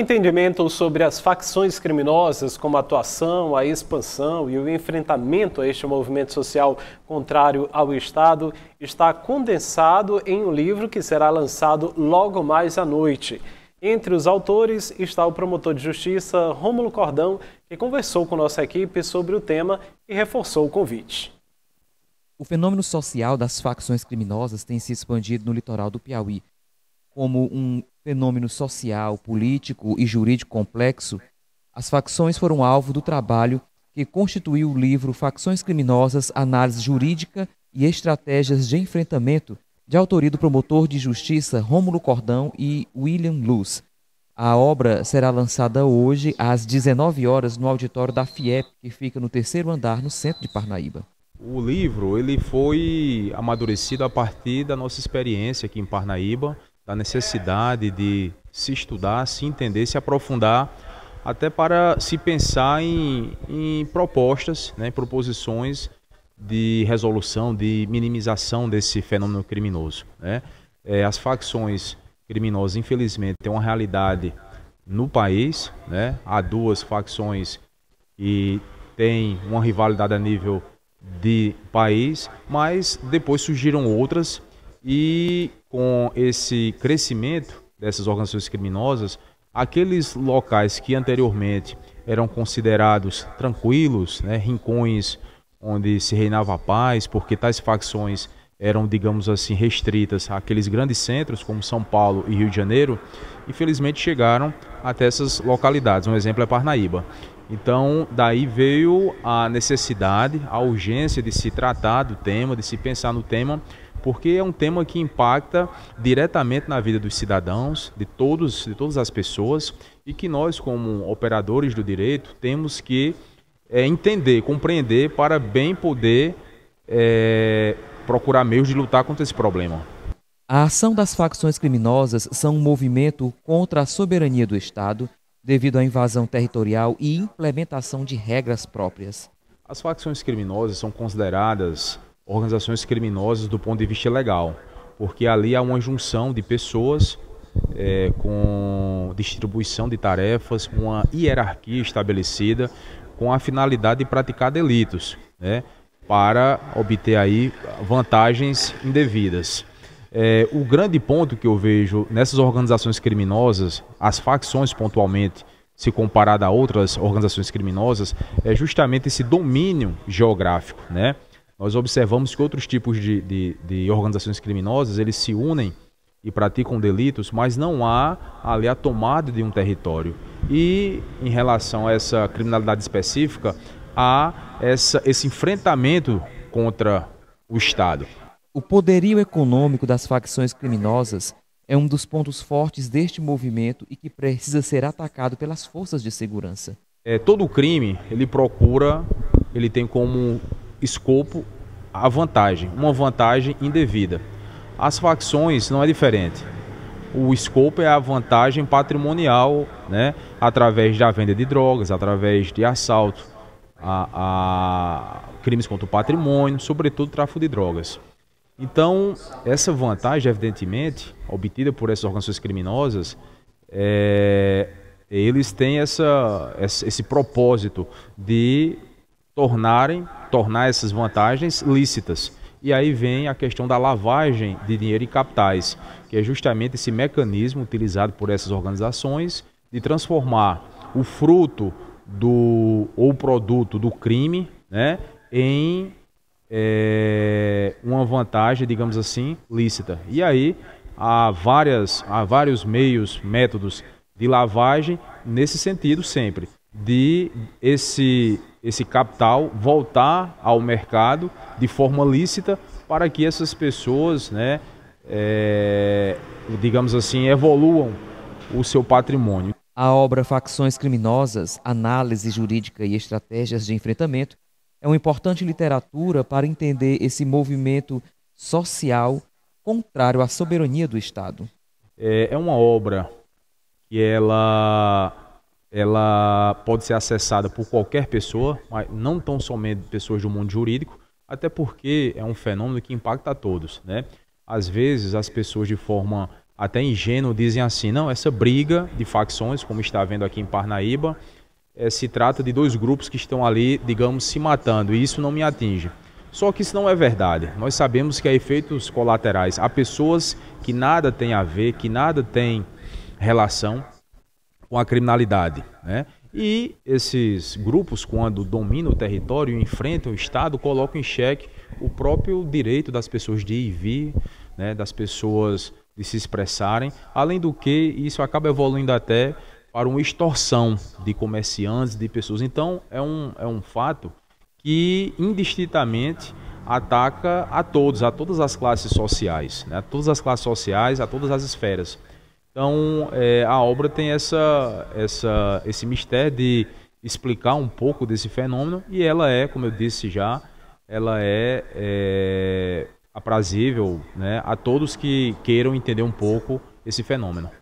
entendimento sobre as facções criminosas, como a atuação, a expansão e o enfrentamento a este movimento social contrário ao Estado, está condensado em um livro que será lançado logo mais à noite. Entre os autores está o promotor de justiça Rômulo Cordão, que conversou com nossa equipe sobre o tema e reforçou o convite. O fenômeno social das facções criminosas tem se expandido no litoral do Piauí como um fenômeno social, político e jurídico complexo, as facções foram alvo do trabalho que constituiu o livro Facções Criminosas, Análise Jurídica e Estratégias de Enfrentamento, de autoria do promotor de justiça Rômulo Cordão e William Luz. A obra será lançada hoje às 19 horas no auditório da FIEP, que fica no terceiro andar no centro de Parnaíba. O livro ele foi amadurecido a partir da nossa experiência aqui em Parnaíba da necessidade de se estudar, se entender, se aprofundar, até para se pensar em, em propostas, né, proposições de resolução, de minimização desse fenômeno criminoso. Né? É, as facções criminosas, infelizmente, têm uma realidade no país. Né? Há duas facções e tem uma rivalidade a nível de país, mas depois surgiram outras e com esse crescimento dessas organizações criminosas, aqueles locais que anteriormente eram considerados tranquilos, né, rincões onde se reinava a paz, porque tais facções eram, digamos assim, restritas àqueles grandes centros como São Paulo e Rio de Janeiro, infelizmente chegaram até essas localidades. Um exemplo é Parnaíba. Então, daí veio a necessidade, a urgência de se tratar do tema, de se pensar no tema, porque é um tema que impacta diretamente na vida dos cidadãos, de todos, de todas as pessoas, e que nós, como operadores do direito, temos que é, entender, compreender, para bem poder é, procurar meios de lutar contra esse problema. A ação das facções criminosas são um movimento contra a soberania do Estado, devido à invasão territorial e implementação de regras próprias. As facções criminosas são consideradas organizações criminosas do ponto de vista legal, porque ali há uma junção de pessoas é, com distribuição de tarefas, uma hierarquia estabelecida com a finalidade de praticar delitos, né, para obter aí vantagens indevidas. É, o grande ponto que eu vejo nessas organizações criminosas, as facções pontualmente, se comparada a outras organizações criminosas, é justamente esse domínio geográfico, né? nós observamos que outros tipos de, de, de organizações criminosas eles se unem e praticam delitos, mas não há ali a tomada de um território. E em relação a essa criminalidade específica, há essa, esse enfrentamento contra o Estado. O poderio econômico das facções criminosas é um dos pontos fortes deste movimento e que precisa ser atacado pelas forças de segurança. É, todo crime ele procura, ele tem como escopo a vantagem, uma vantagem indevida. As facções não é diferente. O escopo é a vantagem patrimonial, né? através da venda de drogas, através de assalto, a, a crimes contra o patrimônio, sobretudo tráfico de drogas. Então, essa vantagem, evidentemente, obtida por essas organizações criminosas, é, eles têm essa, esse propósito de tornarem, tornar essas vantagens lícitas. E aí vem a questão da lavagem de dinheiro e capitais, que é justamente esse mecanismo utilizado por essas organizações de transformar o fruto do ou produto do crime, né, em é, uma vantagem, digamos assim, lícita. E aí há várias, há vários meios, métodos de lavagem nesse sentido sempre de esse, esse capital voltar ao mercado de forma lícita para que essas pessoas, né, é, digamos assim, evoluam o seu patrimônio. A obra Facções Criminosas, Análise Jurídica e Estratégias de Enfrentamento é uma importante literatura para entender esse movimento social contrário à soberania do Estado. É, é uma obra que ela ela pode ser acessada por qualquer pessoa, mas não tão somente pessoas do mundo jurídico, até porque é um fenômeno que impacta a todos, né? Às vezes as pessoas de forma até ingênua dizem assim, não, essa briga de facções, como está vendo aqui em Parnaíba, é, se trata de dois grupos que estão ali, digamos, se matando, e isso não me atinge. Só que isso não é verdade. Nós sabemos que há efeitos colaterais. Há pessoas que nada têm a ver, que nada tem relação, com a criminalidade. Né? E esses grupos, quando dominam o território e enfrentam o Estado, colocam em xeque o próprio direito das pessoas de ir e vir, né? das pessoas de se expressarem, além do que isso acaba evoluindo até para uma extorsão de comerciantes, de pessoas. Então, é um, é um fato que indistintamente ataca a todos, a todas as classes sociais, né? a todas as classes sociais, a todas as esferas. Então, é, a obra tem essa, essa, esse mistério de explicar um pouco desse fenômeno e ela é, como eu disse já, ela é, é aprazível né, a todos que queiram entender um pouco esse fenômeno.